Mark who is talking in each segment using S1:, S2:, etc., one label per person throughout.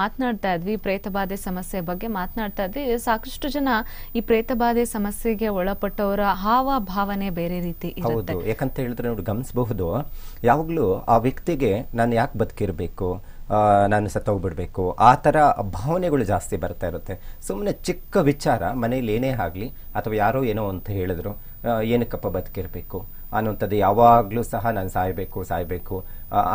S1: ಮಾತನಾಡ್ತಾ ಇದ್ವಿ ಪ್ರೇತ ಬಾಧೆ ಸಮಸ್ಯೆ ಬಗ್ಗೆ ಮಾತನಾಡ್ತಾ ಇದ್ವಿ ಸಾಕಷ್ಟು ಜನ ಈ ಪ್ರೇತ ಬಾಧೆ ಸಮಸ್ಯೆಗೆ ಒಳಪಟ್ಟವರ ಹಾವ ಭಾವನೆ ಬೇರೆ ರೀತಿ ಹೌದು
S2: ಯಾಕಂತ ಹೇಳಿದ್ರೆ ನೋಡಿ ಗಮನಿಸಬಹುದು ಯಾವಾಗ್ಲೂ ಆ ವ್ಯಕ್ತಿಗೆ ನಾನು ಯಾಕೆ ಬದುಕಿರ್ಬೇಕು ನಾನು ಸತ್ತೋಗ್ಬಿಡ್ಬೇಕು ಆ ಥರ ಭಾವನೆಗಳು ಜಾಸ್ತಿ ಬರ್ತಾ ಇರುತ್ತೆ ಸುಮ್ಮನೆ ಚಿಕ್ಕ ವಿಚಾರ ಮನೇಲಿ ಏನೇ ಆಗಲಿ ಅಥವಾ ಯಾರೋ ಏನೋ ಅಂತ ಹೇಳಿದ್ರು ಏನಕ್ಕಪ್ಪ ಬದುಕಿರ್ಬೇಕು ಅನ್ನೋಂಥದ್ದು ಯಾವಾಗಲೂ ಸಹ ನಾನು ಸಾಯ್ಬೇಕು ಸಾಯ್ಬೇಕು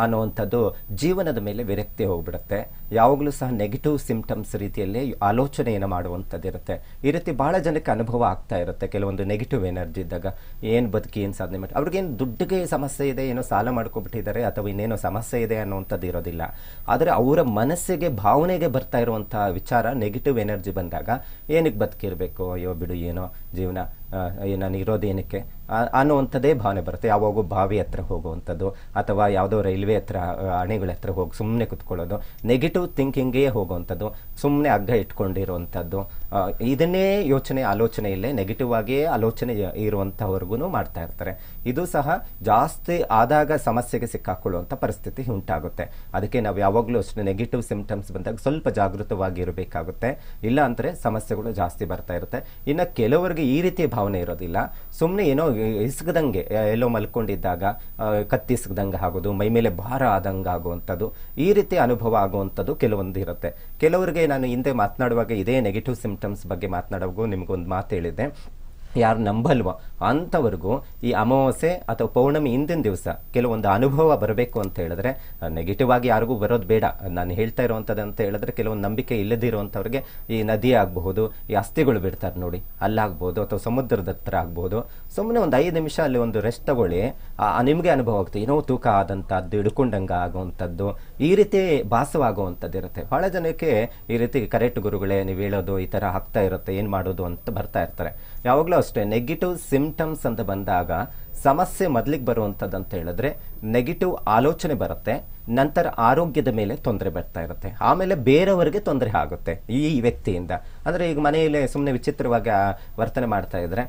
S2: ಅನ್ನುವಂಥದ್ದು ಜೀವನದ ಮೇಲೆ ವಿರಕ್ತಿ ಹೋಗ್ಬಿಡುತ್ತೆ ಯಾವಾಗಲೂ ಸಹ ನೆಗೆಟಿವ್ ಸಿಂಪ್ಟಮ್ಸ್ ರೀತಿಯಲ್ಲಿ ಆಲೋಚನೆಯನ್ನು ಮಾಡುವಂಥದ್ದು ಇರುತ್ತೆ ಈ ರೀತಿ ಭಾಳ ಜನಕ್ಕೆ ಅನುಭವ ಆಗ್ತಾ ಇರುತ್ತೆ ಕೆಲವೊಂದು ನೆಗೆಟಿವ್ ಎನರ್ಜಿ ಇದ್ದಾಗ ಏನು ಬದುಕಿ ಏನು ಸಾಧನೆ ಮಾಡಿ ಅವ್ರಿಗೇನು ದುಡ್ಡಿಗೆ ಸಮಸ್ಯೆ ಇದೆ ಏನೋ ಸಾಲ ಮಾಡ್ಕೊಬಿಟ್ಟಿದ್ದಾರೆ ಅಥವಾ ಇನ್ನೇನೋ ಸಮಸ್ಯೆ ಇದೆ ಅನ್ನುವಂಥದ್ದು ಇರೋದಿಲ್ಲ ಆದರೆ ಅವರ ಮನಸ್ಸಿಗೆ ಭಾವನೆಗೆ ಬರ್ತಾ ಇರುವಂಥ ವಿಚಾರ ನೆಗೆಟಿವ್ ಎನರ್ಜಿ ಬಂದಾಗ ಏನಕ್ಕೆ ಬದುಕಿರಬೇಕು ಅಯ್ಯೋ ಬಿಡು ಏನೋ ಜೀವನ ನಾನು ಇರೋದೇನಕ್ಕೆ ಅನ್ನುವಂಥದ್ದೇ ಭಾವನೆ ಬರುತ್ತೆ ಯಾವಾಗೂ ಬಾವಿ ಹತ್ರ ಹೋಗುವಂಥದ್ದು ಅಥವಾ ಯಾವುದೋ ರೈಲ್ವೆ ಹತ್ರ ಅಣೆಗಳ ಹತ್ರ ಹೋಗಿ ಸುಮ್ಮನೆ ಕುತ್ಕೊಳ್ಳೋದು ನೆಗೆಟಿವ್ ಥಿಂಕಿಂಗೇ ಹೋಗುವಂಥದ್ದು ಸುಮ್ಮನೆ ಅಗ್ಗ ಇಟ್ಕೊಂಡಿರುವಂಥದ್ದು ಇದನ್ನೇ ಯೋಚನೆ ಆಲೋಚನೆ ಇಲ್ಲೇ ನೆಗೆಟಿವ್ ಆಗಿಯೇ ಆಲೋಚನೆ ಇರುವಂಥವ್ರಿಗೂ ಮಾಡ್ತಾ ಇರ್ತಾರೆ ಇದು ಸಹ ಜಾಸ್ತಿ ಆದಾಗ ಸಮಸ್ಯೆಗೆ ಸಿಕ್ಕಾಕೊಳ್ಳುವಂಥ ಪರಿಸ್ಥಿತಿ ಉಂಟಾಗುತ್ತೆ ಅದಕ್ಕೆ ನಾವು ಯಾವಾಗಲೂ ಅಷ್ಟೇ ನೆಗೆಟಿವ್ ಸಿಂಪ್ಟಮ್ಸ್ ಬಂದಾಗ ಸ್ವಲ್ಪ ಜಾಗೃತವಾಗಿ ಇರಬೇಕಾಗುತ್ತೆ ಇಲ್ಲ ಅಂದರೆ ಸಮಸ್ಯೆಗಳು ಜಾಸ್ತಿ ಬರ್ತಾ ಇರುತ್ತೆ ಇನ್ನು ಕೆಲವರಿಗೆ ಈ ರೀತಿ ಭಾವನೆ ಇರೋದಿಲ್ಲ ಸುಮ್ಮನೆ ಏನೋ ಇಸ್ಗದಂಗೆ ಎಲ್ಲೋ ಮಲ್ಕೊಂಡಿದ್ದಾಗ ಕತ್ತಿಸ್ಗದಂಗೆ ಆಗೋದು ಮೈ ಮೇಲೆ ಭಾರ ಆದಂಗೆ ಆಗುವಂಥದ್ದು ಈ ರೀತಿ ಅನುಭವ ಆಗುವಂಥದ್ದು ಕೆಲವೊಂದು ಇರುತ್ತೆ ಕೆಲವರಿಗೆ ನಾನು ಹಿಂದೆ ಮಾತನಾಡುವಾಗ ಇದೇ ನೆಗೆಟಿವ್ ಸಿಂಪ್ಟಮ್ಸ್ ಬಗ್ಗೆ ಮಾತನಾಡುವಾಗ ನಿಮಗೊಂದು ಮಾತು ಹೇಳಿದ್ದೆ ಯಾರು ನಂಬಲ್ವ ಅಂಥವರೆಗೂ ಈ ಅಮಾವಾಸ್ಯೆ ಅಥವಾ ಪೌರ್ಣಮಿ ಹಿಂದಿನ ದಿವಸ ಕೆಲವೊಂದು ಅನುಭವ ಬರಬೇಕು ಅಂತ ಹೇಳಿದ್ರೆ ನೆಗೆಟಿವ್ ಆಗಿ ಯಾರಿಗೂ ಬರೋದು ಬೇಡ ನಾನು ಹೇಳ್ತಾ ಇರುವಂಥದ್ದು ಅಂತ ಹೇಳಿದ್ರೆ ಕೆಲವೊಂದು ನಂಬಿಕೆ ಇಲ್ಲದಿರುವಂಥವ್ರಿಗೆ ಈ ನದಿ ಆಗಬಹುದು ಈ ಅಸ್ಥಿಗಳು ಬಿಡ್ತಾರೆ ನೋಡಿ ಅಲ್ಲಾಗ್ಬೋದು ಅಥವಾ ಸಮುದ್ರದ ಹತ್ರ ಆಗ್ಬೋದು ಸುಮ್ಮನೆ ಒಂದು ಐದು ನಿಮಿಷ ಅಲ್ಲಿ ಒಂದು ರೆಸ್ಟ್ ತಗೊಳ್ಳಿ ನಿಮಗೆ ಅನುಭವ ಆಗ್ತದೆ ಏನೋ ತೂಕ ಆದಂಥದ್ದು ಹಿಡ್ಕೊಂಡಂಗೆ ಆಗುವಂಥದ್ದು ಈ ರೀತಿ ಇರುತ್ತೆ ಭಾಳ ಜನಕ್ಕೆ ಈ ರೀತಿ ಕರೆಕ್ಟ್ ಗುರುಗಳೇ ನೀವು ಹೇಳೋದು ಈ ಥರ ಆಗ್ತಾ ಇರುತ್ತೆ ಏನು ಮಾಡೋದು ಅಂತ ಬರ್ತಾ ಇರ್ತಾರೆ ಯಾವಾಗಲೂ ಅಷ್ಟೇ ನೆಗೆಟಿವ್ ಸಿಮ್ಟಮ್ಸ್ ಅಂತ ಬಂದಾಗ ಸಮಸ್ಯೆ ಮೊದಲಿಗೆ ಬರುವಂಥದ್ದು ಅಂತ ಹೇಳಿದ್ರೆ ನೆಗೆಟಿವ್ ಆಲೋಚನೆ ಬರುತ್ತೆ ನಂತರ ಆರೋಗ್ಯದ ಮೇಲೆ ತೊಂದರೆ ಬರ್ತಾ ಇರುತ್ತೆ ಆಮೇಲೆ ಬೇರೆಯವರಿಗೆ ತೊಂದರೆ ಆಗುತ್ತೆ ಈ ವ್ಯಕ್ತಿಯಿಂದ ಅಂದರೆ ಈಗ ಮನೆಯಲ್ಲಿ ಸುಮ್ಮನೆ ವಿಚಿತ್ರವಾಗಿ ವರ್ತನೆ ಮಾಡ್ತಾ ಇದ್ದರೆ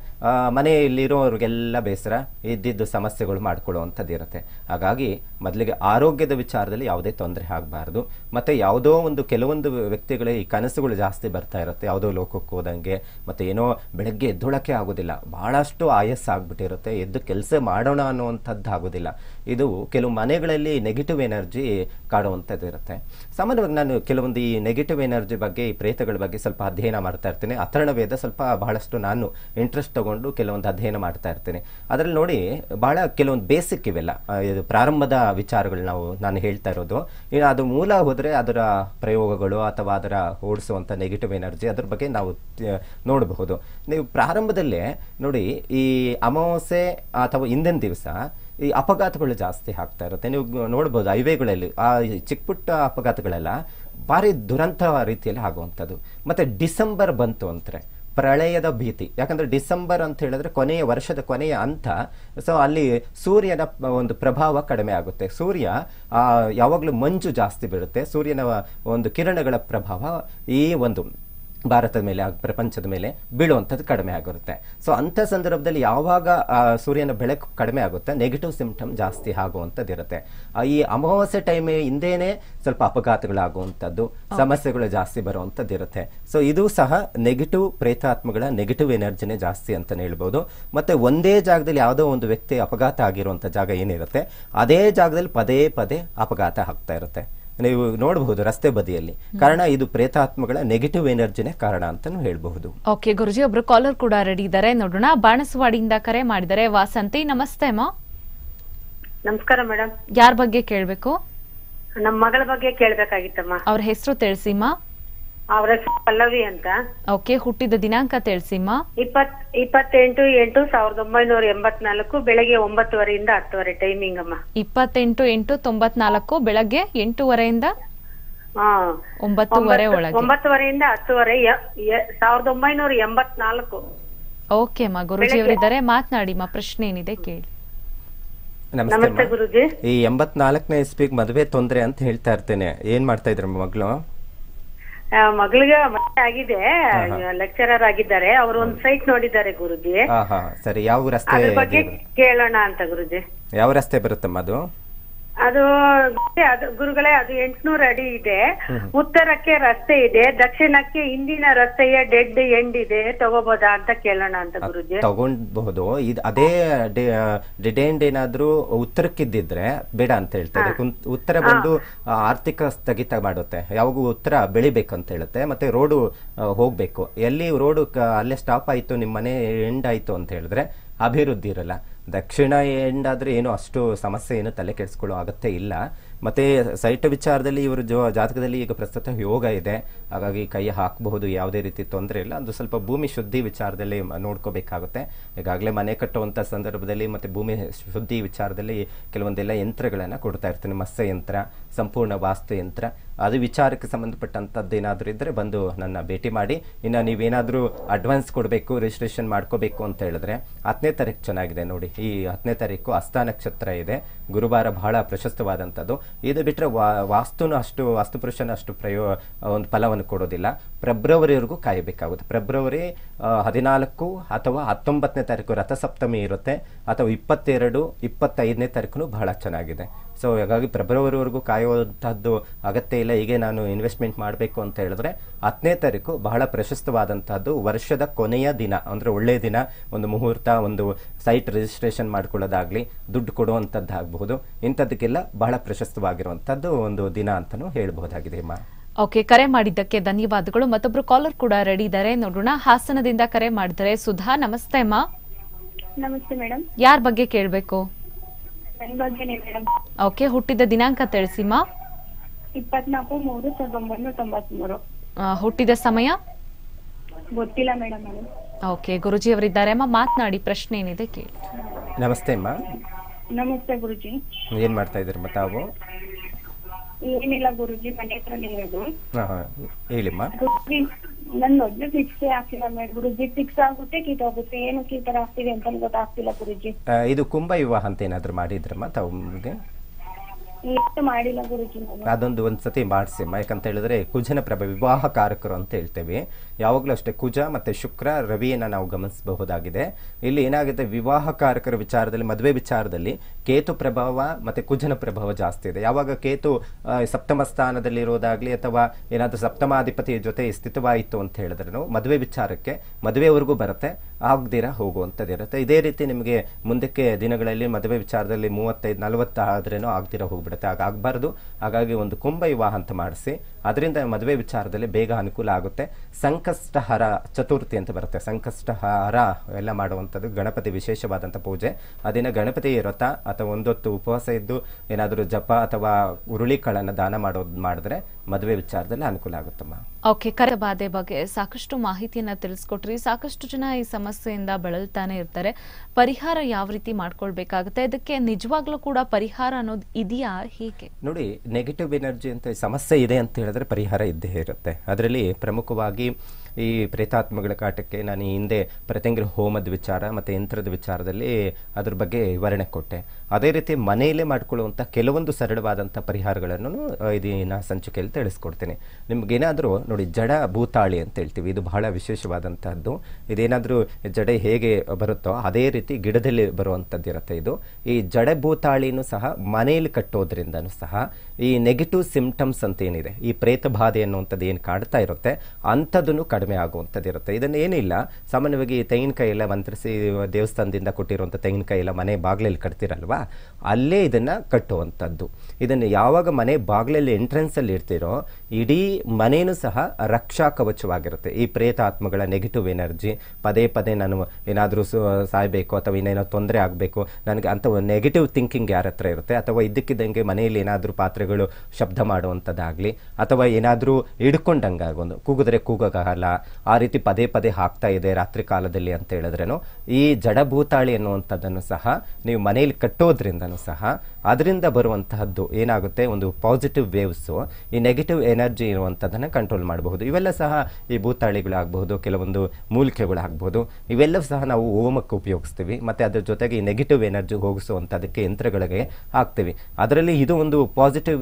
S2: ಮನೆಯಲ್ಲಿರೋರಿಗೆಲ್ಲ ಬೇಸರ ಇದ್ದಿದ್ದು ಸಮಸ್ಯೆಗಳು ಮಾಡ್ಕೊಳ್ಳುವಂಥದ್ದು ಇರುತ್ತೆ ಹಾಗಾಗಿ ಮೊದಲಿಗೆ ಆರೋಗ್ಯದ ವಿಚಾರದಲ್ಲಿ ಯಾವುದೇ ತೊಂದರೆ ಆಗಬಾರ್ದು ಮತ್ತು ಯಾವುದೋ ಒಂದು ಕೆಲವೊಂದು ವ್ಯಕ್ತಿಗಳ ಈ ಕನಸುಗಳು ಜಾಸ್ತಿ ಬರ್ತಾ ಇರುತ್ತೆ ಯಾವುದೋ ಲೋಕಕ್ಕೆ ಹೋದಂಗೆ ಮತ್ತು ಏನೋ ಬೆಳಗ್ಗೆ ಎದ್ದೊಳಕ್ಕೆ ಆಗೋದಿಲ್ಲ ಭಾಳಷ್ಟು ಆಯಸ್ಸಾಗ್ಬಿಟ್ಟಿರುತ್ತೆ ಎದ್ದು ಕೆಲಸ ಮಾಡೋಣ ಅನ್ನುವಂಥದ್ದು ಆಗೋದಿಲ್ಲ ಇದು ಕೆಲವು ಮನೆಗಳಲ್ಲಿ ನೆಗೆಟಿವ್ ಎನರ್ಜಿ ಕಾಡುವಂಥದ್ದು ಇರುತ್ತೆ ಸಾಮಾನ್ಯವಾಗಿ ನಾನು ಕೆಲವೊಂದು ಈ ನೆಗೆಟಿವ್ ಎನರ್ಜಿ ಬಗ್ಗೆ ಈ ಪ್ರೇತಗಳ ಬಗ್ಗೆ ಸ್ವಲ್ಪ ಅಧ್ಯಯನ ಮಾಡ್ತಾ ಇರ್ತೀನಿ ಅಥರ್ಣ ವೇದ ಸ್ವಲ್ಪ ಬಹಳಷ್ಟು ನಾನು ಇಂಟ್ರೆಸ್ಟ್ ತಗೊಂಡು ಕೆಲವೊಂದು ಅಧ್ಯಯನ ಮಾಡ್ತಾ ಇರ್ತೀನಿ ಅದರಲ್ಲಿ ನೋಡಿ ಬಹಳ ಕೆಲವೊಂದು ಬೇಸಿಕ್ ಇವೆಲ್ಲ ಇದು ಪ್ರಾರಂಭದ ವಿಚಾರಗಳು ನಾವು ನಾನು ಹೇಳ್ತಾ ಇರೋದು ಇನ್ನು ಅದು ಮೂಲ ಹೋದರೆ ಅದರ ಪ್ರಯೋಗಗಳು ಅಥವಾ ಅದರ ಓಡಿಸುವಂಥ ನೆಗೆಟಿವ್ ಎನರ್ಜಿ ಅದ್ರ ಬಗ್ಗೆ ನಾವು ನೋಡಬಹುದು ನೀವು ಪ್ರಾರಂಭದಲ್ಲೇ ನೋಡಿ ಈ ಅಮಾವಾಸ್ಯೆ ಅಥವಾ ಇಂದಿನ ದಿವಸ ಈ ಅಪಘಾತಗಳು ಜಾಸ್ತಿ ಆಗ್ತಾ ಇರುತ್ತೆ ನೀವು ನೋಡ್ಬೋದು ಹೈವೇಗಳಲ್ಲಿ ಆ ಚಿಕ್ಕ ಪುಟ್ಟ ಅಪಘಾತಗಳೆಲ್ಲ ಭಾರಿ ದುರಂತ ರೀತಿಯಲ್ಲಿ ಆಗುವಂಥದ್ದು ಮತ್ತು ಡಿಸೆಂಬರ್ ಬಂತು ಅಂದರೆ ಪ್ರಳಯದ ಭೀತಿ ಯಾಕಂದರೆ ಡಿಸೆಂಬರ್ ಅಂತ ಹೇಳಿದ್ರೆ ಕೊನೆಯ ವರ್ಷದ ಕೊನೆಯ ಅಂತ ಸೊ ಅಲ್ಲಿ ಸೂರ್ಯನ ಒಂದು ಪ್ರಭಾವ ಕಡಿಮೆ ಆಗುತ್ತೆ ಸೂರ್ಯ ಯಾವಾಗಲೂ ಮಂಜು ಜಾಸ್ತಿ ಬೀಳುತ್ತೆ ಸೂರ್ಯನ ಒಂದು ಕಿರಣಗಳ ಪ್ರಭಾವ ಈ ಒಂದು ಭಾರತದ ಮೇಲೆ ಪ್ರಪಂಚದ ಮೇಲೆ ಬೀಳುವಂಥದ್ದು ಕಡಿಮೆ ಆಗಿರುತ್ತೆ ಸೊ ಅಂಥ ಸಂದರ್ಭದಲ್ಲಿ ಯಾವಾಗ ಸೂರ್ಯನ ಬೆಳಕು ಕಡಿಮೆ ಆಗುತ್ತೆ ನೆಗೆಟಿವ್ ಸಿಂಪ್ಟಮ್ ಜಾಸ್ತಿ ಆಗುವಂಥದ್ದು ಇರುತ್ತೆ ಈ ಅಮಾವಾಸ್ಯೆ ಟೈಮ್ ಹಿಂದೇನೆ ಸ್ವಲ್ಪ ಅಪಘಾತಗಳಾಗುವಂಥದ್ದು ಸಮಸ್ಯೆಗಳು ಜಾಸ್ತಿ ಬರುವಂಥದ್ದು ಇರುತ್ತೆ ಸೊ ಇದು ಸಹ ನೆಗೆಟಿವ್ ಪ್ರೇತಾತ್ಮಗಳ ನೆಗೆಟಿವ್ ಎನರ್ಜಿನೇ ಜಾಸ್ತಿ ಅಂತಲೇ ಹೇಳ್ಬೋದು ಮತ್ತು ಒಂದೇ ಜಾಗದಲ್ಲಿ ಯಾವುದೋ ಒಂದು ವ್ಯಕ್ತಿ ಅಪಘಾತ ಆಗಿರುವಂಥ ಜಾಗ ಏನಿರುತ್ತೆ ಅದೇ ಜಾಗದಲ್ಲಿ ಪದೇ ಪದೇ ಅಪಘಾತ ಆಗ್ತಾ ಇರುತ್ತೆ ನೀವು ನೋಡಬಹುದು ರಸ್ತೆ ಬದಿಯಲ್ಲಿ ಕಾರಣ ಇದು ಪ್ರೇತಾತ್ಮಗಳ ನೆಗೆಟಿವ್ ಎನರ್ಜಿನೇ ಕಾರಣ ಅಂತ ಹೇಳಬಹುದು
S1: ಓಕೆ ಗುರುಜಿ ಒಬ್ರು ಕಾಲರ್ ಕೂಡ ರೆಡಿ ಇದ್ದಾರೆ ನೋಡೋಣ ಬಾಣಸವಾಡಿಯಿಂದ ಕರೆ ಮಾಡಿದರೆ ವಾಸಂತಿ ನಮಸ್ತೆ ಅಮ್ಮ ನಮಸ್ಕಾರ ಮೇಡಮ್ ಯಾರ ಬಗ್ಗೆ ಕೇಳಬೇಕು ನಮ್ಮ ಮಗಳ ಬಗ್ಗೆ ಕೇಳ್ಬೇಕಾಗಿತ್ತಮ್ಮ ಅವ್ರ ಹೆಸರು ತಿಳಿಸಿಮ್ಮ ಅವರ ಪಲ್ಲವಿ ಅಂತ ಓಕೆ ಹುಟ್ಟಿದ ದಿನಾಂಕ ತಿಳಿಸಿಮ್ಮ ಇಪ್ಪತ್ ಇಪ್ಪತ್ತೆಂಟು ಎಂಟು ಸಾವಿರದ ಒಂಬೈನೂರ ಎಂಬತ್ನಾಲ್ಕು ಬೆಳಗ್ಗೆ ಒಂಬತ್ತುವರೆಯಿಂದ ಹತ್ತುವರೆ ಟೈಮಿಂಗ್ ಅಮ್ಮ ಇಪ್ಪತ್ತೆಂಟು ಎಂಟು ತೊಂಬತ್ನಾಲ್ಕು ಬೆಳಗ್ಗೆ ಎಂಟೂವರೆಯಿಂದ ಹಾ ಒಂಬತ್ತುವರೆ ಒಳಗೆ ಒಂಬತ್ತುವರೆಯಿಂದ ಹತ್ತುವರೆ ಸಾವಿರದ ಒಂಬೈನೂರ ಎಂಬತ್ನಾಲ್ಕು ಓಕೆ ಅಮ್ಮ ಗುರುಜಿ ಅವರಿದ್ದಾರೆ ಮಾತನಾಡಿ ಮಾ ಪ್ರಶ್ನೆ ಏನಿದೆ ಕೇಳಿ ನಮಸ್ತೆ ಗುರುಜಿ
S2: ಈ ಎಂಬತ್ನಾಲ್ಕನೇ ಇಸ್ಪಿಗೆ ಮದುವೆ ತೊಂದರೆ ಅಂತ ಹೇಳ್ತಾ ಇರ್ತೇನೆ ಏನ್ ಮಾಡ್ತಾ ಇದ್ರ ಮಗಳು
S1: ಮಗಳಿಗೆ ಮತ್ತೆ ಆಗಿದೆ ಲೆಕ್ಚರರ್ ಆಗಿದ್ದಾರೆ ಅವರು ಒಂದ್ ಸೈಟ್ ನೋಡಿದ್ದಾರೆ ಗುರುಜಿ
S2: ಸರಿ ಯಾವ ಬಗ್ಗೆ
S1: ಕೇಳೋಣ ಅಂತ ಗುರುಜಿ
S2: ಯಾವ ರಸ್ತೆ ಬರುತ್ತಮ್ಮ ಅದು
S1: ಅದು ಅದು ಗುರುಗಳೇ ಅದು ಎಂಟುನೂರು ಅಡಿ ಇದೆ ಉತ್ತರಕ್ಕೆ ರಸ್ತೆ ಇದೆ ದಕ್ಷಿಣಕ್ಕೆ ಹಿಂದಿನ ರಸ್ತೆಯ ಡೆಡ್ ಎಂಡ್ ಇದೆ ತಗೋಬೋದಾ ಅಂತ ಕೇಳೋಣ ಅಂತ ಗುರುಜಿ
S2: ತಗೊಂಡ್ಬಹುದು ಇದು ಅದೇ ಡೆಡ್ ಎಂಡ್ ಏನಾದ್ರು ಉತ್ತರಕ್ಕಿದ್ದಿದ್ರೆ ಬೇಡ ಅಂತ ಹೇಳ್ತಾರೆ ಉತ್ತರ ಬಂದು ಆರ್ಥಿಕ ಸ್ಥಗಿತ ಮಾಡುತ್ತೆ ಯಾವಾಗೂ ಉತ್ತರ ಅಂತ ಹೇಳುತ್ತೆ ಮತ್ತೆ ರೋಡು ಹೋಗ್ಬೇಕು ಎಲ್ಲಿ ರೋಡು ಅಲ್ಲೇ ಸ್ಟಾಪ್ ಆಯ್ತು ನಿಮ್ಮ ಮನೆ ಎಂಡ್ ಆಯ್ತು ಅಂತ ಹೇಳಿದ್ರೆ ಅಭಿವೃದ್ಧಿ ಇರಲ್ಲ ದಕ್ಷಿಣ ಎಂಡಾದರೆ ಏನು ಅಷ್ಟು ಸಮಸ್ಯೆ ಏನು ತಲೆ ಕೆಡಿಸ್ಕೊಳ್ಳೋ ಅಗತ್ಯ ಇಲ್ಲ ಮತ್ತೆ ಸೈಟ್ ವಿಚಾರದಲ್ಲಿ ಇವರು ಜೋ ಜಾತಕದಲ್ಲಿ ಈಗ ಪ್ರಸ್ತುತ ಯೋಗ ಇದೆ ಹಾಗಾಗಿ ಕೈ ಹಾಕಬಹುದು ಯಾವುದೇ ರೀತಿ ತೊಂದರೆ ಇಲ್ಲ ಅದು ಸ್ವಲ್ಪ ಭೂಮಿ ಶುದ್ಧಿ ವಿಚಾರದಲ್ಲಿ ನೋಡ್ಕೋಬೇಕಾಗುತ್ತೆ ಈಗಾಗಲೇ ಮನೆ ಕಟ್ಟುವಂಥ ಸಂದರ್ಭದಲ್ಲಿ ಮತ್ತು ಭೂಮಿ ಶುದ್ಧಿ ವಿಚಾರದಲ್ಲಿ ಕೆಲವೊಂದೆಲ್ಲ ಯಂತ್ರಗಳನ್ನು ಕೊಡ್ತಾ ಇರ್ತೀನಿ ಮತ್ಸ್ಯ ಯಂತ್ರ ಸಂಪೂರ್ಣ ವಾಸ್ತು ಯಂತ್ರ ಅದು ವಿಚಾರಕ್ಕೆ ಸಂಬಂಧಪಟ್ಟಂಥದ್ದು ಏನಾದರೂ ಇದ್ದರೆ ಬಂದು ನನ್ನ ಭೇಟಿ ಮಾಡಿ ಇನ್ನು ನೀವೇನಾದರೂ ಅಡ್ವಾನ್ಸ್ ಕೊಡಬೇಕು ರಿಜಿಸ್ಟ್ರೇಷನ್ ಮಾಡ್ಕೋಬೇಕು ಅಂತ ಹೇಳಿದ್ರೆ ಹತ್ತನೇ ತಾರೀಕು ಚೆನ್ನಾಗಿದೆ ನೋಡಿ ಈ ಹತ್ತನೇ ತಾರೀಕು ಹಸ್ತ ನಕ್ಷತ್ರ ಇದೆ ಗುರುವಾರ ಬಹಳ ಪ್ರಶಸ್ತವಾದಂಥದ್ದು ಇದು ಬಿಟ್ಟರೆ ವಾ ವಾಸ್ತುನೂ ಅಷ್ಟು ವಾಸ್ತುಪುರುಷನ ಅಷ್ಟು ಪ್ರಯೋ ಒಂದು ಫಲವನ್ನು ಕೊಡೋದಿಲ್ಲ ಫೆಬ್ರವರಿವರೆಗೂ ಕಾಯಬೇಕಾಗುತ್ತೆ ಫೆಬ್ರವರಿ ಹದಿನಾಲ್ಕು ಅಥವಾ ಹತ್ತೊಂಬತ್ತನೇ ತಾರೀಕು ರಥಸಪ್ತಮಿ ಇರುತ್ತೆ ಅಥವಾ ಇಪ್ಪತ್ತೆರಡು ಇಪ್ಪತ್ತೈದನೇ ತಾರೀಕು ಬಹಳ ಚೆನ್ನಾಗಿದೆ ಸೊ ಹಾಗಾಗಿ ಫೆಬ್ರವರಿವರೆಗೂ ಕಾಯುವಂತಹದ್ದು ಅಗತ್ಯ ಇಲ್ಲ ಹೀಗೆ ನಾನು ಇನ್ವೆಸ್ಟ್ಮೆಂಟ್ ಮಾಡಬೇಕು ಅಂತ ಹೇಳಿದ್ರೆ ಹತ್ತನೇ ತಾರೀಕು ಬಹಳ ಪ್ರಶಸ್ತವಾದಂತಹದ್ದು ವರ್ಷದ ಕೊನೆಯ ದಿನ ಅಂದ್ರೆ ಒಳ್ಳೆಯ ದಿನ ಒಂದು ಮುಹೂರ್ತ ಒಂದು ಸೈಟ್ ರಿಜಿಸ್ಟ್ರೇಷನ್ ಮಾಡ್ಕೊಳ್ಳೋದಾಗಲಿ ದುಡ್ಡು ಕೊಡುವಂಥದ್ದಾಗಬಹುದು ಇಂಥದ್ದಕ್ಕೆಲ್ಲ ಬಹಳ ಪ್ರಶಸ್ತವಾಗಿರುವಂಥದ್ದು ಒಂದು ದಿನ ಅಂತಲೂ ಹೇಳ್ಬಹುದಾಗಿದೆ ಅಮ್ಮ
S1: ಓಕೆ ಕರೆ ಮಾಡಿದ್ದಕ್ಕೆ ಧನ್ಯವಾದಗಳು ಮತ್ತೊಬ್ರು ಕಾಲರ್ ಕೂಡ ರೆಡಿ ಇದ್ದಾರೆ ನೋಡೋಣ ಹಾಸನದಿಂದ ಕರೆ ಮಾಡಿದರೆ ಸುಧಾ ನಮಸ್ತೆ ಅಮ್ಮ ನಮಸ್ತೆ ಮೇಡಮ್ ಯಾರ ಬಗ್ಗೆ ಕೇಳಬೇಕು ಓಕೆ ಹುಟ್ಟಿದ ದಿನಾಂಕ ತಿಳಿಸಿಮ್ಮ ಇಪ್ಪತ್ನಾಲ್ಕು ಮೂರು ಸಾವಿರದ ಒಂಬೈನೂರ ಹುಟ್ಟಿದ ಸಮಯ ಗೊತ್ತಿಲ್ಲ ಮೇಡಮ್ ಓಕೆ ಗುರುಜಿ ಅವರಿದ್ದಾರೆ ಅಮ್ಮ ಮಾತನಾಡಿ ಪ್ರಶ್ನೆ ಏನಿದೆ ಕೇಳಿ ನಮಸ್ತೆ ಅಮ್ಮ ನಮಸ್ತೆ ಗುರುಜಿ
S2: ಏನು ಮಾಡ್ತಾ ಇದ್ದಾರೆ ತಾವು
S1: ಏನಿಲ್ಲ ಗುರುಜಿ ಮನೆ ಹತ್ರನೇ ಇರೋದು ಗುರುಜಿ ನನ್ ಮೊದ್ಲು ಫಿಕ್ಸ್ ಆಗ್ತಿಲ್ಲ ಗುರುಜಿ ಫಿಕ್ಸ್ ಆಗುತ್ತೆ ಕೀಟ ಹೋಗುತ್ತೆ ಏನು ಈ ತರ ಅಂತ ಗೊತ್ತಾಗ್ತಿಲ್ಲ ಗುರುಜಿ
S2: ಇದು ಕುಂಭ ವಿವಾಹ ಅಂತ ಏನಾದ್ರು ಮಾಡಿದ್ರಮ್ಮ ತಮ್ಗೆ ಅದೊಂದು ಒಂದ್ಸತಿ ಮಾಡಿಸಿ ಮೈಕ್ ಯಾಕಂತ ಹೇಳಿದ್ರೆ ಕುಜನ ಪ್ರಭ ವಿವಾಹ ಕಾರಕರು ಅಂತ ಹೇಳ್ತೇವೆ ಯಾವಾಗಲೂ ಅಷ್ಟೇ ಕುಜ ಮತ್ತೆ ಶುಕ್ರ ರವಿಯನ್ನ ನಾವು ಗಮನಿಸಬಹುದಾಗಿದೆ ಇಲ್ಲಿ ಏನಾಗುತ್ತೆ ವಿವಾಹ ಕಾರಕರ ವಿಚಾರದಲ್ಲಿ ಮದುವೆ ವಿಚಾರದಲ್ಲಿ ಕೇತು ಪ್ರಭಾವ ಮತ್ತೆ ಕುಜನ ಪ್ರಭಾವ ಜಾಸ್ತಿ ಇದೆ ಯಾವಾಗ ಕೇತು ಸಪ್ತಮ ಇರೋದಾಗ್ಲಿ ಅಥವಾ ಏನಾದ್ರೂ ಸಪ್ತಮಾಧಿಪತಿಯ ಜೊತೆ ಸ್ಥಿತವಾಯಿತು ಅಂತ ಹೇಳಿದ್ರೆ ಮದುವೆ ವಿಚಾರಕ್ಕೆ ಮದುವೆವರೆಗೂ ಬರುತ್ತೆ ಹೋಗುವಂಥದ್ದು ಹೋಗುವಂಥದ್ದಿರುತ್ತೆ ಇದೇ ರೀತಿ ನಿಮಗೆ ಮುಂದಕ್ಕೆ ದಿನಗಳಲ್ಲಿ ಮದುವೆ ವಿಚಾರದಲ್ಲಿ ಮೂವತ್ತೈದು ನಲವತ್ತು ಆದ್ರೇನೋ ಆಗ್ದಿರ ಹೋಗ್ಬಿಡುತ್ತೆ ಹಾಗಾಗಬಾರ್ದು ಹಾಗಾಗಿ ಒಂದು ಕುಂಭ ವಿವಾಹ ಅಂತ ಮಾಡಿಸಿ ಅದರಿಂದ ಮದುವೆ ವಿಚಾರದಲ್ಲಿ ಬೇಗ ಅನುಕೂಲ ಆಗುತ್ತೆ ಸಂಕಷ್ಟಹರ ಚತುರ್ಥಿ ಅಂತ ಬರುತ್ತೆ ಸಂಕಷ್ಟಹಾರ ಎಲ್ಲ ಮಾಡುವಂಥದ್ದು ಗಣಪತಿ ವಿಶೇಷವಾದಂಥ ಪೂಜೆ ಅದಿನ ಗಣಪತಿ ವ್ರತ ಅಥವಾ ಒಂದೊತ್ತು ಉಪವಾಸ ಇದ್ದು ಏನಾದರೂ ಜಪ ಅಥವಾ ಉರುಳಿಕಾಳನ್ನು ದಾನ ಮಾಡೋದು ಮಾಡಿದ್ರೆ ಮದುವೆ ವಿಚಾರದಲ್ಲಿ ಅನುಕೂಲ ಆಗುತ್ತಮ್ಮ
S1: ಓಕೆ ಕರೆ ಬಾಧೆ ಬಗ್ಗೆ ಸಾಕಷ್ಟು ಮಾಹಿತಿಯನ್ನ ತಿಳಿಸ್ಕೊಟ್ರಿ ಸಾಕಷ್ಟು ಜನ ಈ ಸಮಸ್ಯೆಯಿಂದ ಬಳಲ್ತಾನೆ ಇರ್ತಾರೆ ಪರಿಹಾರ ಯಾವ ರೀತಿ ಮಾಡ್ಕೊಳ್ಬೇಕಾಗುತ್ತೆ ಅದಕ್ಕೆ ನಿಜವಾಗ್ಲೂ ಕೂಡ ಪರಿಹಾರ ಅನ್ನೋದು ಇದೆಯಾ ಹೀಗೆ
S2: ನೋಡಿ ನೆಗೆಟಿವ್ ಎನರ್ಜಿ ಅಂತ ಸಮಸ್ಯೆ ಇದೆ ಅಂತ ಹೇಳಿದ್ರೆ ಮಾಡಿದರೆ ಪರಿಹಾರ ಇದ್ದೇ ಇರುತ್ತೆ ಅದರಲ್ಲಿ ಪ್ರಮುಖವಾಗಿ ಈ ಪ್ರೇತಾತ್ಮಗಳ ಕಾಟಕ್ಕೆ ನಾನು ಹಿಂದೆ ಪ್ರತಿಯೊಂದು ಹೋಮದ ವಿಚಾರ ಮತ್ತು ಯಂತ್ರದ ವಿಚಾರದಲ್ಲಿ ಅದ್ರ ಬಗ್ಗೆ ವಿವರಣೆ ಕೊಟ್ಟೆ ಅದೇ ರೀತಿ ಮನೆಯಲ್ಲೇ ಮಾಡಿಕೊಳ್ಳುವಂಥ ಕೆಲವೊಂದು ಸರಳವಾದಂಥ ಪರಿಹಾರಗಳನ್ನು ಇದನ್ನ ಸಂಚಿಕೆಯಲ್ಲಿ ತಿಳಿಸ್ಕೊಡ್ತೀನಿ ನಿಮಗೇನಾದರೂ ನೋಡಿ ಜಡ ಭೂತಾಳಿ ಅಂತ ಹೇಳ್ತೀವಿ ಇದು ಬಹಳ ವಿಶೇಷವಾದಂಥದ್ದು ಇದೇನಾದರೂ ಜಡೆ ಹೇಗೆ ಬರುತ್ತೋ ಅದೇ ರೀತಿ ಗಿಡದಲ್ಲಿ ಬರುವಂಥದ್ದು ಇರುತ್ತೆ ಇದು ಈ ಜಡ ಭೂತಾಳಿನೂ ಸಹ ಮನೆಯಲ್ಲಿ ಕಟ್ಟೋದ್ರಿಂದ ಸಹ ಈ ನೆಗೆಟಿವ್ ಸಿಂಪ್ಟಮ್ಸ್ ಅಂತ ಏನಿದೆ ಈ ಪ್ರೇತಬಾಧೆ ಅನ್ನುವಂಥದ್ದು ಏನು ಕಾಡ್ತಾ ಇರುತ್ತೆ ಅಂಥದ್ದನ್ನು ಕಡಿಮೆ ಇರುತ್ತೆ ಇದನ್ನು ಏನಿಲ್ಲ ಸಾಮಾನ್ಯವಾಗಿ ತೆಂಗಿನಕಾಯಿ ಎಲ್ಲ ಮಂತ್ರಿಸಿ ದೇವಸ್ಥಾನದಿಂದ ಕೊಟ್ಟಿರುವಂಥ ತೆಂಗಿನಕಾಯಿ ಎಲ್ಲ ಮನೆ ಬಾಗಿಲಲ್ಲಿ ಕಟ್ತಿರಲ್ವಾ ಅಲ್ಲೇ ಇದನ್ನು ಕಟ್ಟುವಂಥದ್ದು ಇದನ್ನು ಯಾವಾಗ ಮನೆ ಬಾಗಿಲಲ್ಲಿ ಎಂಟ್ರೆನ್ಸಲ್ಲಿ ಇರ್ತೀರೋ ಇಡೀ ಮನೇನೂ ಸಹ ರಕ್ಷಾ ಕವಚವಾಗಿರುತ್ತೆ ಈ ಪ್ರೇತಾತ್ಮಗಳ ನೆಗೆಟಿವ್ ಎನರ್ಜಿ ಪದೇ ಪದೇ ನಾನು ಏನಾದರೂ ಸಾಯಬೇಕು ಅಥವಾ ಇನ್ನೇನೋ ತೊಂದರೆ ಆಗಬೇಕು ನನಗೆ ಅಂಥ ನೆಗೆಟಿವ್ ಥಿಂಕಿಂಗ್ ಯಾರ ಹತ್ರ ಇರುತ್ತೆ ಅಥವಾ ಇದ್ದಕ್ಕಿದ್ದಂಗೆ ಮನೆಯಲ್ಲಿ ಏನಾದರೂ ಪಾತ್ರೆಗಳು ಶಬ್ದ ಮಾಡುವಂಥದ್ದಾಗಲಿ ಅಥವಾ ಏನಾದರೂ ಹಿಡ್ಕೊಂಡಂಗೆ ಆಗೊಂದು ಕೂಗಿದ್ರೆ ಕೂಗೋಕ್ಕಾಗಲ್ಲ ಆ ರೀತಿ ಪದೇ ಪದೇ ಹಾಕ್ತಾ ಇದೆ ರಾತ್ರಿ ಕಾಲದಲ್ಲಿ ಅಂತ ಹೇಳಿದ್ರೇನು ಈ ಜಡಭೂತಾಳಿ ಅನ್ನುವಂಥದ್ದನ್ನು ಸಹ ನೀವು ಮನೆಯಲ್ಲಿ ಕಟ್ಟೋದ್ರಿಂದನೂ ಸಹ ಅದರಿಂದ ಬರುವಂತಹದ್ದು ಏನಾಗುತ್ತೆ ಒಂದು ಪಾಸಿಟಿವ್ ವೇವ್ಸು ಈ ನೆಗೆಟಿವ್ ಎನರ್ಜಿ ಇರುವಂಥದ್ದನ್ನು ಕಂಟ್ರೋಲ್ ಮಾಡಬಹುದು ಇವೆಲ್ಲ ಸಹ ಈ ಭೂತಾಳಿಗಳಾಗಬಹುದು ಕೆಲವೊಂದು ಮೂಲಿಕೆಗಳಾಗ್ಬೋದು ಇವೆಲ್ಲವೂ ಸಹ ನಾವು ಓಮಕ್ಕೆ ಉಪಯೋಗಿಸ್ತೀವಿ ಮತ್ತು ಅದ್ರ ಜೊತೆಗೆ ಈ ನೆಗೆಟಿವ್ ಎನರ್ಜಿ ಹೋಗಿಸುವಂಥದಕ್ಕೆ ಯಂತ್ರಗಳಿಗೆ ಹಾಕ್ತೀವಿ ಅದರಲ್ಲಿ ಇದು ಒಂದು ಪಾಸಿಟಿವ್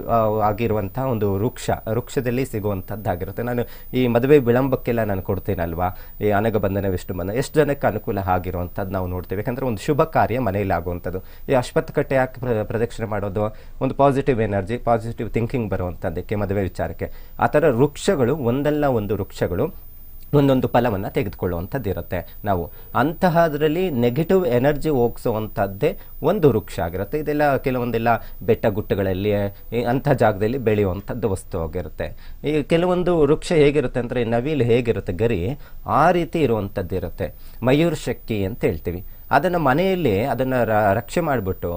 S2: ಆಗಿರುವಂಥ ಒಂದು ವೃಕ್ಷ ವೃಕ್ಷದಲ್ಲಿ ಸಿಗುವಂಥದ್ದಾಗಿರುತ್ತೆ ನಾನು ಈ ಮದುವೆ ವಿಳಂಬಕ್ಕೆಲ್ಲ ನಾನು ಕೊಡ್ತೀನಲ್ವಾ ಈ ಅನಗ ಬಂಧನ ವಿಷ್ಣು ಬಂಧನ ಎಷ್ಟು ಜನಕ್ಕೆ ಅನುಕೂಲ ಆಗಿರುವಂಥದ್ದು ನಾವು ನೋಡ್ತೀವಿ ಯಾಕಂದರೆ ಒಂದು ಶುಭ ಕಾರ್ಯ ಮನೆಯಲ್ಲಿ ಆಗುವಂಥದ್ದು ಈ ಅಶ್ವತ್ಥ ಕಟ್ಟೆ ಪ್ರದ ರಕ್ಷಣೆ ಮಾಡೋದು ಒಂದು ಪಾಸಿಟಿವ್ ಎನರ್ಜಿ ಪಾಸಿಟಿವ್ ಥಿಂಕಿಂಗ್ ಬರುವಂಥದ್ದಕ್ಕೆ ಮದುವೆ ವಿಚಾರಕ್ಕೆ ಆ ಥರ ವೃಕ್ಷಗಳು ಒಂದಲ್ಲ ಒಂದು ವೃಕ್ಷಗಳು ಒಂದೊಂದು ಫಲವನ್ನು ತೆಗೆದುಕೊಳ್ಳುವಂಥದ್ದು ಇರುತ್ತೆ ನಾವು ಅಂತಹದ್ರಲ್ಲಿ ನೆಗೆಟಿವ್ ಎನರ್ಜಿ ಹೋಗಿಸುವಂಥದ್ದೇ ಒಂದು ವೃಕ್ಷ ಆಗಿರುತ್ತೆ ಇದೆಲ್ಲ ಕೆಲವೊಂದೆಲ್ಲ ಬೆಟ್ಟ ಗುಟ್ಟಗಳಲ್ಲಿ ಅಂಥ ಜಾಗದಲ್ಲಿ ಬೆಳೆಯುವಂಥದ್ದು ವಸ್ತು ಆಗಿರುತ್ತೆ ಈ ಕೆಲವೊಂದು ವೃಕ್ಷ ಹೇಗಿರುತ್ತೆ ಅಂದರೆ ನವಿಲು ಹೇಗಿರುತ್ತೆ ಗರಿ ಆ ರೀತಿ ಇರುವಂಥದ್ದು ಇರುತ್ತೆ ಮಯೂರ್ ಶಕ್ತಿ ಅಂತ ಹೇಳ್ತೀವಿ ಅದನ್ನು ಮನೆಯಲ್ಲಿ ಅದನ್ನು ರಕ್ಷೆ ಮಾಡಿಬಿಟ್ಟು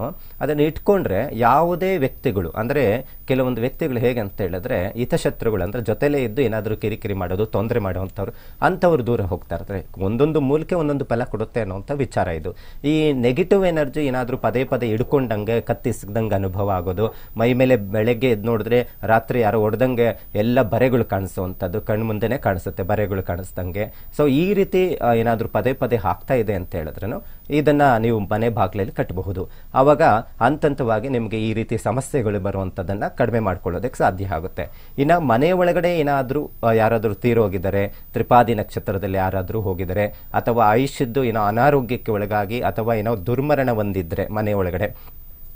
S2: ಅದನ್ನು ಇಟ್ಕೊಂಡ್ರೆ ಯಾವುದೇ ವ್ಯಕ್ತಿಗಳು ಅಂದರೆ ಕೆಲವೊಂದು ವ್ಯಕ್ತಿಗಳು ಹೇಗೆ ಅಂತ ಹೇಳಿದ್ರೆ ಹಿತಶತ್ರುಗಳು ಅಂದರೆ ಜೊತೆಲೇ ಇದ್ದು ಏನಾದರೂ ಕಿರಿಕಿರಿ ಮಾಡೋದು ತೊಂದರೆ ಮಾಡುವಂಥವ್ರು ಅಂಥವ್ರು ದೂರ ಹೋಗ್ತಾ ಇರ್ತಾರೆ ಒಂದೊಂದು ಮೂಲಕ್ಕೆ ಒಂದೊಂದು ಫಲ ಕೊಡುತ್ತೆ ಅನ್ನೋವಂಥ ವಿಚಾರ ಇದು ಈ ನೆಗೆಟಿವ್ ಎನರ್ಜಿ ಏನಾದರೂ ಪದೇ ಪದೇ ಹಿಡ್ಕೊಂಡಂಗೆ ಕತ್ತಿಸ್ದಂಗೆ ಅನುಭವ ಆಗೋದು ಮೈ ಮೇಲೆ ಬೆಳಗ್ಗೆ ಎದ್ದು ನೋಡಿದ್ರೆ ರಾತ್ರಿ ಯಾರೋ ಹೊಡೆದಂಗೆ ಎಲ್ಲ ಬರೆಗಳು ಕಾಣಿಸುವಂಥದ್ದು ಮುಂದೆನೇ ಕಾಣಿಸುತ್ತೆ ಬರೆಗಳು ಕಾಣಿಸ್ದಂಗೆ ಸೊ ಈ ರೀತಿ ಏನಾದರೂ ಪದೇ ಪದೇ ಆಗ್ತಾ ಇದೆ ಅಂತ ಹೇಳಿದ್ರೂ ಇದನ್ನು ನೀವು ಮನೆ ಬಾಗಿಲಲ್ಲಿ ಕಟ್ಟಬಹುದು ಆವಾಗ ಹಂತವಾಗಿ ನಿಮಗೆ ಈ ರೀತಿ ಸಮಸ್ಯೆಗಳು ಬರುವಂಥದ್ದನ್ನು ಕಡಿಮೆ ಮಾಡ್ಕೊಳ್ಳೋದಕ್ಕೆ ಸಾಧ್ಯ ಆಗುತ್ತೆ ಇನ್ನು ಮನೆ ಒಳಗಡೆ ಏನಾದರೂ ಯಾರಾದರೂ ತೀರೋಗಿದ್ದಾರೆ ತ್ರಿಪಾದಿ ನಕ್ಷತ್ರದಲ್ಲಿ ಯಾರಾದರೂ ಹೋಗಿದರೆ ಅಥವಾ ಆಯುಷ್ಯದ್ದು ಏನೋ ಅನಾರೋಗ್ಯಕ್ಕೆ ಒಳಗಾಗಿ ಅಥವಾ ಏನೋ ದುರ್ಮರಣ ಹೊಂದಿದ್ದರೆ ಮನೆ ಒಳಗಡೆ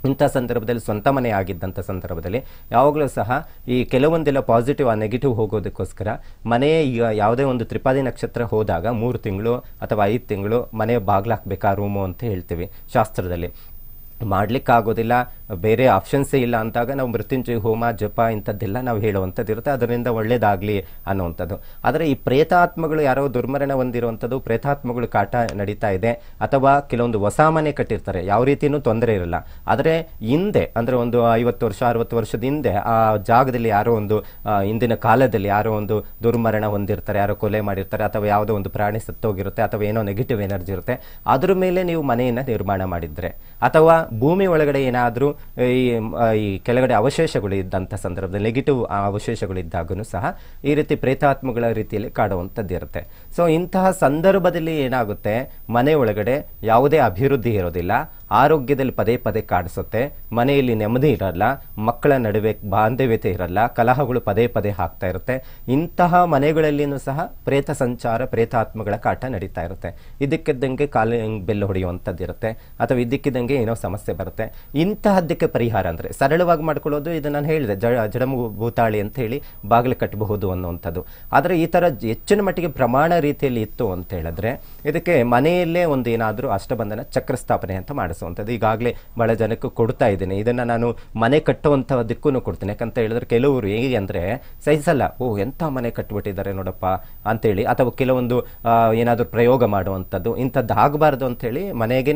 S2: ಇಂಥ ಸಂದರ್ಭದಲ್ಲಿ ಸ್ವಂತ ಮನೆ ಆಗಿದ್ದಂಥ ಸಂದರ್ಭದಲ್ಲಿ ಯಾವಾಗಲೂ ಸಹ ಈ ಕೆಲವೊಂದೆಲ್ಲ ಪಾಸಿಟಿವ್ ಆ ನೆಗೆಟಿವ್ ಹೋಗೋದಕ್ಕೋಸ್ಕರ ಮನೆ ಈಗ ಯಾವುದೇ ಒಂದು ತ್ರಿಪಾದಿ ನಕ್ಷತ್ರ ಹೋದಾಗ ಮೂರು ತಿಂಗಳು ಅಥವಾ ಐದು ತಿಂಗಳು ಮನೆ ಬಾಗ್ಲಾಕ್ಬೇಕಾ ರೂಮು ಅಂತ ಹೇಳ್ತೀವಿ ಶಾಸ್ತ್ರದಲ್ಲಿ ಮಾಡಲಿಕ್ಕಾಗೋದಿಲ್ಲ ಬೇರೆ ಆಪ್ಷನ್ಸೇ ಇಲ್ಲ ಅಂತಾಗ ನಾವು ಮೃತ್ಯುಂಜಯ ಹೋಮ ಜಪ ಇಂಥದ್ದೆಲ್ಲ ನಾವು ಹೇಳುವಂಥದ್ದು ಇರುತ್ತೆ ಅದರಿಂದ ಒಳ್ಳೇದಾಗಲಿ ಅನ್ನುವಂಥದ್ದು ಆದರೆ ಈ ಪ್ರೇತಾತ್ಮಗಳು ಯಾರೋ ದುರ್ಮರಣ ಹೊಂದಿರುವಂಥದ್ದು ಪ್ರೇತಾತ್ಮಗಳು ಕಾಟ ನಡೀತಾ ಇದೆ ಅಥವಾ ಕೆಲವೊಂದು ಹೊಸ ಮನೆ ಕಟ್ಟಿರ್ತಾರೆ ಯಾವ ರೀತಿಯೂ ತೊಂದರೆ ಇರಲ್ಲ ಆದರೆ ಹಿಂದೆ ಅಂದರೆ ಒಂದು ಐವತ್ತು ವರ್ಷ ಅರವತ್ತು ವರ್ಷದ ಹಿಂದೆ ಆ ಜಾಗದಲ್ಲಿ ಯಾರೋ ಒಂದು ಹಿಂದಿನ ಕಾಲದಲ್ಲಿ ಯಾರೋ ಒಂದು ದುರ್ಮರಣ ಹೊಂದಿರ್ತಾರೆ ಯಾರೋ ಕೊಲೆ ಮಾಡಿರ್ತಾರೆ ಅಥವಾ ಯಾವುದೋ ಒಂದು ಪ್ರಾಣಿ ಸತ್ತೋಗಿರುತ್ತೆ ಅಥವಾ ಏನೋ ನೆಗೆಟಿವ್ ಎನರ್ಜಿ ಇರುತ್ತೆ ಅದರ ಮೇಲೆ ನೀವು ಮನೆಯನ್ನು ನಿರ್ಮಾಣ ಮಾಡಿದರೆ ಅಥವಾ ಭೂಮಿ ಒಳಗಡೆ ಏನಾದರೂ ಈ ಈ ಕೆಳಗಡೆ ಅವಶೇಷಗಳು ಇದ್ದಂಥ ಸಂದರ್ಭದಲ್ಲಿ ನೆಗೆಟಿವ್ ಅವಶೇಷಗಳಿದ್ದಾಗೂ ಸಹ ಈ ರೀತಿ ಪ್ರೇತಾತ್ಮಗಳ ರೀತಿಯಲ್ಲಿ ಕಾಡುವಂಥದ್ದಿರುತ್ತೆ ಸೊ ಇಂತಹ ಸಂದರ್ಭದಲ್ಲಿ ಏನಾಗುತ್ತೆ ಮನೆ ಒಳಗಡೆ ಯಾವುದೇ ಅಭಿವೃದ್ಧಿ ಇರೋದಿಲ್ಲ ಆರೋಗ್ಯದಲ್ಲಿ ಪದೇ ಪದೇ ಕಾಡಿಸುತ್ತೆ ಮನೆಯಲ್ಲಿ ನೆಮ್ಮದಿ ಇರಲ್ಲ ಮಕ್ಕಳ ನಡುವೆ ಬಾಂಧವ್ಯತೆ ಇರಲ್ಲ ಕಲಹಗಳು ಪದೇ ಪದೇ ಹಾಕ್ತಾ ಇರುತ್ತೆ ಇಂತಹ ಮನೆಗಳಲ್ಲಿಯೂ ಸಹ ಪ್ರೇತ ಸಂಚಾರ ಪ್ರೇತಾತ್ಮಗಳ ಕಾಟ ನಡೀತಾ ಇರುತ್ತೆ ಇದಕ್ಕಿದ್ದಂಗೆ ಕಾಲ ಬೆಲ್ಲು ಹೊಡೆಯುವಂಥದ್ದು ಇರುತ್ತೆ ಅಥವಾ ಇದ್ದಕ್ಕಿದ್ದಂಗೆ ಏನೋ ಸಮಸ್ಯೆ ಬರುತ್ತೆ ಇಂತಹದ್ದಕ್ಕೆ ಪರಿಹಾರ ಅಂದರೆ ಸರಳವಾಗಿ ಮಾಡ್ಕೊಳ್ಳೋದು ಇದು ನಾನು ಹೇಳಿದೆ ಜ ಜಡಮು ಭೂತಾಳಿ ಅಂತ ಹೇಳಿ ಬಾಗಿಲು ಕಟ್ಟಬಹುದು ಅನ್ನುವಂಥದ್ದು ಆದರೆ ಈ ಥರ ಹೆಚ್ಚಿನ ಮಟ್ಟಿಗೆ ಪ್ರಮಾಣ ರೀತಿಯಲ್ಲಿ ಇತ್ತು ಅಂತ ಹೇಳಿದ್ರೆ ಇದಕ್ಕೆ ಮನೆಯಲ್ಲೇ ಒಂದು ಏನಾದರೂ ಅಷ್ಟಬಂಧನ ಚಕ್ರ ಸ್ಥಾಪನೆ ಅಂತ ಮಾಡಿಸುವಂಥದ್ದು ಈಗಾಗಲೇ ಭಾಳ ಜನಕ್ಕೆ ಕೊಡ್ತಾ ಇದ್ದೀನಿ ಇದನ್ನು ನಾನು ಮನೆ ಕಟ್ಟುವಂಥದ್ದಕ್ಕೂ ಕೊಡ್ತೀನಿ ಯಾಕಂತ ಹೇಳಿದ್ರೆ ಕೆಲವರು ಹೇಗೆ ಅಂದರೆ ಸಹಿಸಲ್ಲ ಓ ಎಂಥ ಮನೆ ಕಟ್ಟಿಬಿಟ್ಟಿದ್ದಾರೆ ನೋಡಪ್ಪ ಅಂತೇಳಿ ಅಥವಾ ಕೆಲವೊಂದು ಏನಾದರೂ ಪ್ರಯೋಗ ಮಾಡುವಂಥದ್ದು ಇಂಥದ್ದು ಆಗಬಾರ್ದು ಅಂಥೇಳಿ ಮನೆಗೇ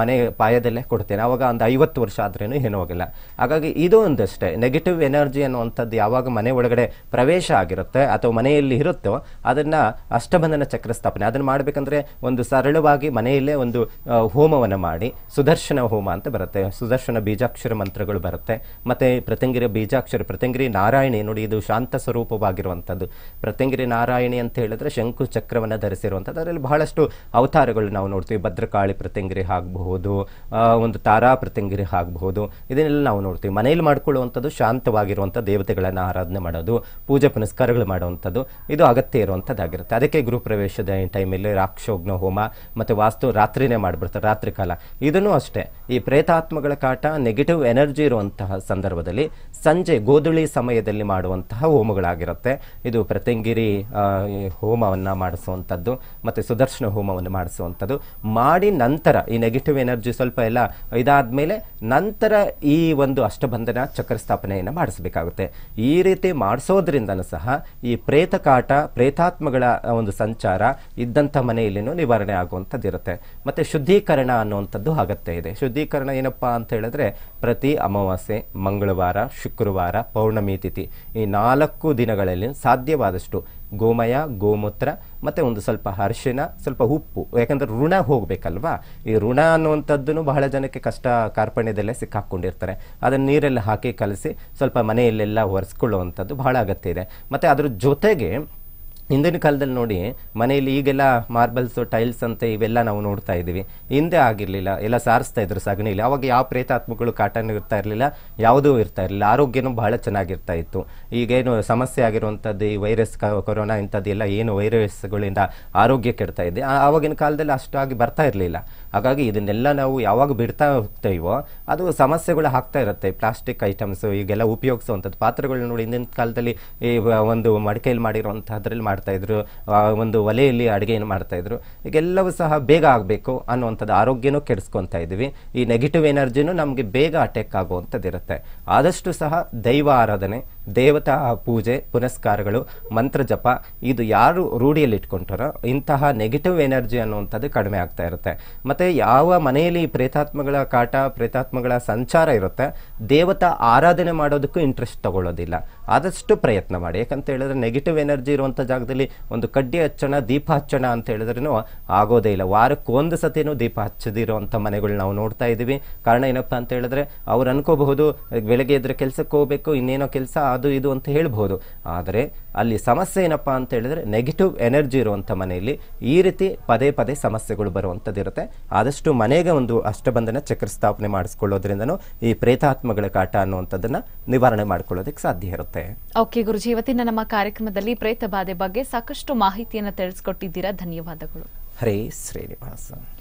S2: ಮನೆ ಪಾಯದಲ್ಲೇ ಕೊಡ್ತೇನೆ ಆವಾಗ ಒಂದು ಐವತ್ತು ವರ್ಷ ಆದ್ರೇನು ಏನೂ ಹೋಗಿಲ್ಲ ಹಾಗಾಗಿ ಇದು ಒಂದಷ್ಟೇ ನೆಗೆಟಿವ್ ಎನರ್ಜಿ ಅನ್ನುವಂಥದ್ದು ಯಾವಾಗ ಮನೆ ಒಳಗಡೆ ಪ್ರವೇಶ ಆಗಿರುತ್ತೆ ಅಥವಾ ಮನೆಯಲ್ಲಿ ಇರುತ್ತೋ ಅದನ್ನು ಅಷ್ಟಬಂಧನ ಚಕ್ರ ಸ್ಥಾಪನೆ ಅದನ್ನು ಮಾಡಬೇಕಂದ್ರೆ ಒಂದು ಸರಳವಾಗಿ ಮನೆಯಲ್ಲೇ ಒಂದು ಹೋಮವನ್ನು ಮಾಡಿ ಸುದರ್ಶನ ಹೋಮ ಅಂತ ಬರುತ್ತೆ ಸುದರ್ಶನ ಬೀಜಾಕ್ಷರ ಮಂತ್ರಗಳು ಬರುತ್ತೆ ಮತ್ತು ಪ್ರತಂಗಿರಿ ಬೀಜಾಕ್ಷರ ಪ್ರತಂಗಿರಿ ನಾರಾಯಣಿ ನೋಡಿ ಇದು ಶಾಂತ ಸ್ವರೂಪವಾಗಿರುವಂಥದ್ದು ಪ್ರತ್ಯಂಗಿರಿ ನಾರಾಯಣಿ ಅಂತ ಹೇಳಿದ್ರೆ ಶಂಕು ಚಕ್ರವನ್ನು ಧರಿಸಿರುವಂಥದ್ದು ಅದರಲ್ಲಿ ಬಹಳಷ್ಟು ಅವತಾರಗಳು ನಾವು ನೋಡ್ತೀವಿ ಭದ್ರಕಾಳಿ ಪ್ರತಂಗಿರಿ ಆಗಬಹುದು ಒಂದು ತಾರಾ ಪ್ರತ್ಯಂಗಿರಿ ಆಗಬಹುದು ಇದನ್ನೆಲ್ಲ ನಾವು ನೋಡ್ತೀವಿ ಮನೆಯಲ್ಲಿ ಮಾಡ್ಕೊಳ್ಳುವಂಥದ್ದು ಶಾಂತವಾಗಿರುವಂಥ ದೇವತೆಗಳನ್ನು ಆರಾಧನೆ ಮಾಡೋದು ಪೂಜೆ ಪುನಸ್ಕಾರಗಳು ಮಾಡುವಂಥದ್ದು ಇದು ಅಗತ್ಯ ಇರುವಂಥದ್ದಾಗಿರುತ್ತೆ ಅದಕ್ಕೆ ಗೃಹ ಪ್ರವೇಶದ ಟೈಮಲ್ಲಿ ರಾಕ್ಷೋ ಹೋಮ ಮತ್ತೆ ವಾಸ್ತು ರಾತ್ರಿನೇ ಮಾಡಿಬಿಡ್ತಾರೆ ರಾತ್ರಿ ಕಾಲ ಇದನ್ನು ಅಷ್ಟೇ ಈ ಪ್ರೇತಾತ್ಮಗಳ ಕಾಟ ನೆಗೆಟಿವ್ ಎನರ್ಜಿ ಇರುವಂತಹ ಸಂದರ್ಭದಲ್ಲಿ ಸಂಜೆ ಗೋಧುಳಿ ಸಮಯದಲ್ಲಿ ಮಾಡುವಂತಹ ಹೋಮಗಳಾಗಿರುತ್ತೆ ಇದು ಪ್ರತಿಂಗಿರಿ ಹೋಮವನ್ನು ಮಾಡಿಸುವಂಥದ್ದು ಮತ್ತೆ ಸುದರ್ಶನ ಹೋಮವನ್ನು ಮಾಡಿಸುವಂಥದ್ದು ಮಾಡಿ ನಂತರ ಈ ನೆಗೆಟಿವ್ ಎನರ್ಜಿ ಸ್ವಲ್ಪ ಎಲ್ಲ ಇದಾದ ಮೇಲೆ ನಂತರ ಈ ಒಂದು ಅಷ್ಟಬಂಧನ ಚಕ್ರ ಸ್ಥಾಪನೆಯನ್ನು ಮಾಡಿಸಬೇಕಾಗುತ್ತೆ ಈ ರೀತಿ ಮಾಡಿಸೋದ್ರಿಂದನೂ ಸಹ ಈ ಪ್ರೇತ ಕಾಟ ಪ್ರೇತಾತ್ಮಗಳ ಒಂದು ಸಂಚಾರ ಇದ್ದಂಥ ಮನೆಯಲ್ಲಿ ಸಮಸ್ಯೆಯನ್ನು ನಿವಾರಣೆ ಇರುತ್ತೆ ಮತ್ತು ಶುದ್ಧೀಕರಣ ಅನ್ನುವಂಥದ್ದು ಅಗತ್ಯ ಇದೆ ಶುದ್ಧೀಕರಣ ಏನಪ್ಪ ಅಂತ ಹೇಳಿದ್ರೆ ಪ್ರತಿ ಅಮಾವಾಸ್ಯೆ ಮಂಗಳವಾರ ಶುಕ್ರವಾರ ಪೌರ್ಣಮಿ ತಿಥಿ ಈ ನಾಲ್ಕು ದಿನಗಳಲ್ಲಿ ಸಾಧ್ಯವಾದಷ್ಟು ಗೋಮಯ ಗೋಮೂತ್ರ ಮತ್ತು ಒಂದು ಸ್ವಲ್ಪ ಅರಿಶಿನ ಸ್ವಲ್ಪ ಉಪ್ಪು ಯಾಕಂದರೆ ಋಣ ಹೋಗಬೇಕಲ್ವಾ ಈ ಋಣ ಅನ್ನುವಂಥದ್ದನ್ನು ಬಹಳ ಜನಕ್ಕೆ ಕಷ್ಟ ಕಾರ್ಪಣ್ಯದಲ್ಲೇ ಸಿಕ್ಕಾಕ್ಕೊಂಡಿರ್ತಾರೆ ಅದನ್ನು ನೀರೆಲ್ಲ ಹಾಕಿ ಕಲಸಿ ಸ್ವಲ್ಪ ಮನೆಯಲ್ಲೆಲ್ಲ ಒರೆಸ್ಕೊಳ್ಳುವಂಥದ್ದು ಬಹಳ ಅಗತ್ಯ ಇದೆ ಮತ್ತು ಅದ್ರ ಜೊತೆಗೆ ಹಿಂದಿನ ಕಾಲದಲ್ಲಿ ನೋಡಿ ಮನೆಯಲ್ಲಿ ಈಗೆಲ್ಲ ಮಾರ್ಬಲ್ಸ್ ಟೈಲ್ಸ್ ಅಂತ ಇವೆಲ್ಲ ನಾವು ನೋಡ್ತಾ ಇದ್ದೀವಿ ಹಿಂದೆ ಆಗಿರಲಿಲ್ಲ ಎಲ್ಲ ಸಾರಿಸ್ತಾ ಇದ್ರು ಸಗಣಿಲಿ ಅವಾಗ ಯಾವ ಪ್ರೇತಾತ್ಮಗಳು ಕಾಟನ್ ಇರ್ತಾ ಇರಲಿಲ್ಲ ಯಾವುದೂ ಇರ್ತಾ ಇರಲಿಲ್ಲ ಆರೋಗ್ಯನೂ ಬಹಳ ಚೆನ್ನಾಗಿರ್ತಾ ಇತ್ತು ಈಗೇನು ಸಮಸ್ಯೆ ಆಗಿರುವಂಥದ್ದು ಈ ವೈರಸ್ ಕೊರೋನಾ ಇಂಥದ್ದೆಲ್ಲ ಏನು ವೈರಸ್ಗಳಿಂದ ಆರೋಗ್ಯ ಕೆಡ್ತಾ ಇದೆ ಆವಾಗಿನ ಕಾಲದಲ್ಲಿ ಅಷ್ಟಾಗಿ ಬರ್ತಾ ಇರಲಿಲ್ಲ ಹಾಗಾಗಿ ಇದನ್ನೆಲ್ಲ ನಾವು ಯಾವಾಗ ಬಿಡ್ತಾ ಹೋಗ್ತೇವೋ ಅದು ಸಮಸ್ಯೆಗಳು ಆಗ್ತಾ ಇರುತ್ತೆ ಪ್ಲಾಸ್ಟಿಕ್ ಐಟಮ್ಸು ಈಗೆಲ್ಲ ಉಪಯೋಗಿಸುವಂಥದ್ದು ಪಾತ್ರೆಗಳು ನೋಡಿ ಹಿಂದಿನ ಕಾಲದಲ್ಲಿ ಈ ಒಂದು ಮಡಿಕೆಯಲ್ಲಿ ಮಾಡಿರುವಂಥದ್ರಲ್ಲಿ ಮಾಡ್ತಾಯಿದ್ರು ಒಂದು ಒಲೆಯಲ್ಲಿ ಅಡುಗೆಯನ್ನು ಮಾಡ್ತಾಯಿದ್ರು ಈಗೆಲ್ಲವೂ ಸಹ ಬೇಗ ಆಗಬೇಕು ಅನ್ನುವಂಥದ್ದು ಆರೋಗ್ಯನೂ ಕೆಡಿಸ್ಕೊತಾ ಇದ್ವಿ ಈ ನೆಗೆಟಿವ್ ಎನರ್ಜಿನೂ ನಮಗೆ ಬೇಗ ಅಟ್ಯಾಕ್ ಆಗುವಂಥದ್ದು ಇರುತ್ತೆ ಆದಷ್ಟು ಸಹ ದೈವ ಆರಾಧನೆ ದೇವತಾ ಪೂಜೆ ಪುನಸ್ಕಾರಗಳು ಮಂತ್ರ ಜಪ ಇದು ಯಾರು ರೂಢಿಯಲ್ಲಿ ಇಟ್ಕೊಂಡಾರೋ ಇಂತಹ ನೆಗೆಟಿವ್ ಎನರ್ಜಿ ಅನ್ನುವಂಥದ್ದು ಕಡಿಮೆ ಆಗ್ತಾ ಇರುತ್ತೆ ಮತ್ತು ಯಾವ ಮನೆಯಲ್ಲಿ ಪ್ರೇತಾತ್ಮಗಳ ಕಾಟ ಪ್ರೇತಾತ್ಮಗಳ ಸಂಚಾರ ಇರುತ್ತೆ ದೇವತಾ ಆರಾಧನೆ ಮಾಡೋದಕ್ಕೂ ಇಂಟ್ರೆಸ್ಟ್ ತಗೊಳ್ಳೋದಿಲ್ಲ ಆದಷ್ಟು ಪ್ರಯತ್ನ ಮಾಡಿ ಯಾಕಂತ ಹೇಳಿದ್ರೆ ನೆಗೆಟಿವ್ ಎನರ್ಜಿ ಇರುವಂಥ ಜಾಗದಲ್ಲಿ ಒಂದು ಕಡ್ಡಿ ಹಚ್ಚೋಣ ದೀಪ ಹಚ್ಚೋಣ ಅಂತ ಹೇಳಿದ್ರೂ ಆಗೋದೇ ಇಲ್ಲ ವಾರಕ್ಕೊಂದು ಸತಿನೂ ದೀಪ ಹಚ್ಚದಿರುವಂಥ ಮನೆಗಳು ನಾವು ನೋಡ್ತಾ ಇದ್ದೀವಿ ಕಾರಣ ಏನಪ್ಪ ಅಂತ ಹೇಳಿದ್ರೆ ಅವ್ರು ಅನ್ಕೋಬಹುದು ಬೆಳಗ್ಗೆ ಇದ್ರೆ ಕೆಲಸಕ್ಕೆ ಹೋಗಬೇಕು ಇನ್ನೇನೋ ಕೆಲಸ ಅದು ಇದು ಅಂತ ಹೇಳ್ಬೋದು ಆದರೆ ಅಲ್ಲಿ ಸಮಸ್ಯೆ ಏನಪ್ಪ ಅಂತ ಹೇಳಿದ್ರೆ ನೆಗೆಟಿವ್ ಎನರ್ಜಿ ಇರುವಂಥ ಮನೆಯಲ್ಲಿ ಈ ರೀತಿ ಪದೇ ಪದೇ ಸಮಸ್ಯೆಗಳು ಬರುವಂಥದ್ದು ಇರುತ್ತೆ ಆದಷ್ಟು ಮನೆಗೆ ಒಂದು ಅಷ್ಟಬಂಧನ ಚಕ್ರ ಸ್ಥಾಪನೆ ಮಾಡಿಸ್ಕೊಳ್ಳೋದ್ರಿಂದನೂ ಈ ಪ್ರೇತಾತ್ಮಗಳ ಕಾಟ ಅನ್ನುವಂಥದ್ದನ್ನ ನಿವಾರಣೆ ಮಾಡ್ಕೊಳ್ಳೋದಕ್ಕೆ ಸಾಧ್ಯ ಇರುತ್ತೆ
S1: ಓಕೆ ಗುರುಜಿ ಇವತ್ತಿನ ನಮ್ಮ ಕಾರ್ಯಕ್ರಮದಲ್ಲಿ ಪ್ರೇತ ಬಾಧೆ ಬಗ್ಗೆ ಸಾಕಷ್ಟು ಮಾಹಿತಿಯನ್ನು ತಿಳಿಸ್ಕೊಟ್ಟಿದ್ದೀರಾ ಧನ್ಯವಾದಗಳು
S2: ಹರೇ ಶ್ರೀನಿವಾಸ